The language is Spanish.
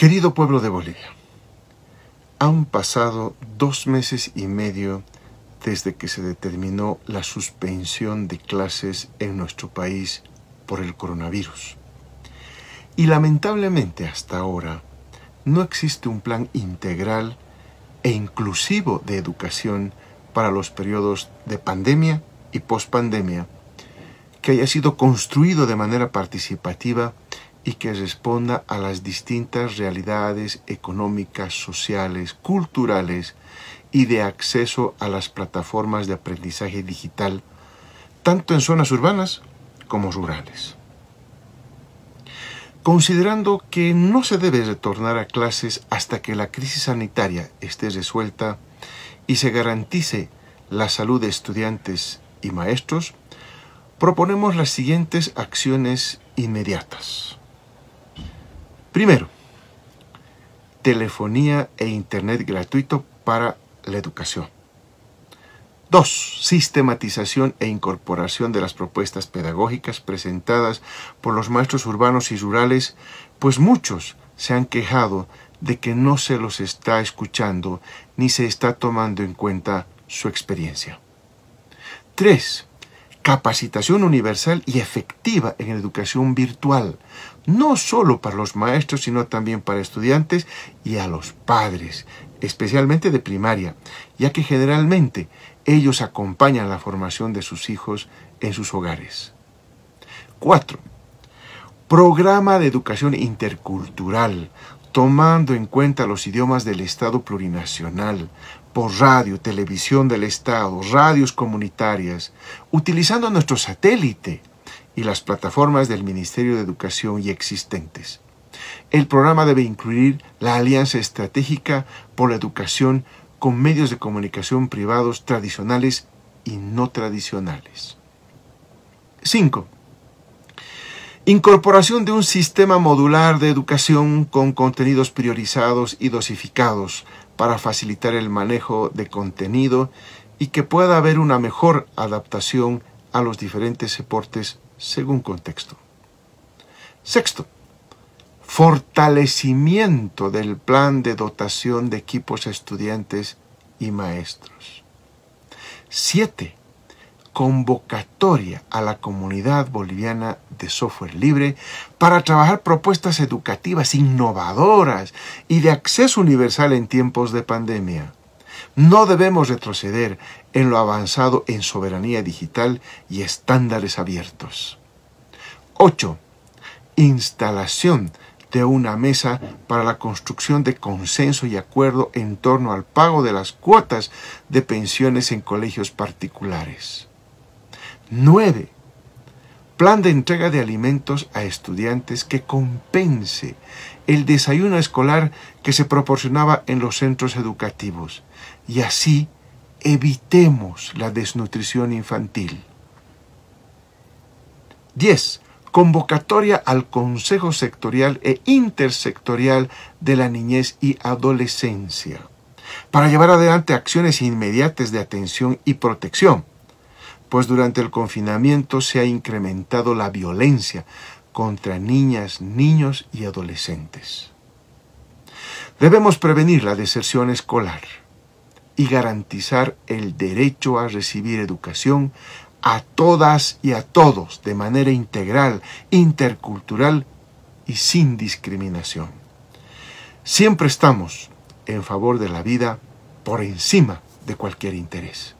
Querido pueblo de Bolivia, han pasado dos meses y medio desde que se determinó la suspensión de clases en nuestro país por el coronavirus. Y lamentablemente hasta ahora no existe un plan integral e inclusivo de educación para los periodos de pandemia y pospandemia que haya sido construido de manera participativa y que responda a las distintas realidades económicas, sociales, culturales y de acceso a las plataformas de aprendizaje digital, tanto en zonas urbanas como rurales. Considerando que no se debe retornar a clases hasta que la crisis sanitaria esté resuelta y se garantice la salud de estudiantes y maestros, proponemos las siguientes acciones inmediatas. Primero, telefonía e internet gratuito para la educación. Dos, sistematización e incorporación de las propuestas pedagógicas presentadas por los maestros urbanos y rurales, pues muchos se han quejado de que no se los está escuchando ni se está tomando en cuenta su experiencia. 3 capacitación universal y efectiva en educación virtual, no solo para los maestros, sino también para estudiantes y a los padres, especialmente de primaria, ya que generalmente ellos acompañan la formación de sus hijos en sus hogares. 4. Programa de educación intercultural, tomando en cuenta los idiomas del Estado plurinacional, por radio, televisión del Estado, radios comunitarias, utilizando nuestro satélite y las plataformas del Ministerio de Educación y existentes. El programa debe incluir la alianza estratégica por la educación con medios de comunicación privados tradicionales y no tradicionales. 5. Incorporación de un sistema modular de educación con contenidos priorizados y dosificados para facilitar el manejo de contenido y que pueda haber una mejor adaptación a los diferentes soportes según contexto. Sexto, fortalecimiento del plan de dotación de equipos estudiantes y maestros. Siete, convocatoria a la comunidad boliviana de software libre para trabajar propuestas educativas innovadoras y de acceso universal en tiempos de pandemia. No debemos retroceder en lo avanzado en soberanía digital y estándares abiertos. 8. Instalación de una mesa para la construcción de consenso y acuerdo en torno al pago de las cuotas de pensiones en colegios particulares. 9. Plan de entrega de alimentos a estudiantes que compense el desayuno escolar que se proporcionaba en los centros educativos y así evitemos la desnutrición infantil. 10. Convocatoria al Consejo Sectorial e Intersectorial de la Niñez y Adolescencia para llevar adelante acciones inmediatas de atención y protección pues durante el confinamiento se ha incrementado la violencia contra niñas, niños y adolescentes. Debemos prevenir la deserción escolar y garantizar el derecho a recibir educación a todas y a todos de manera integral, intercultural y sin discriminación. Siempre estamos en favor de la vida por encima de cualquier interés.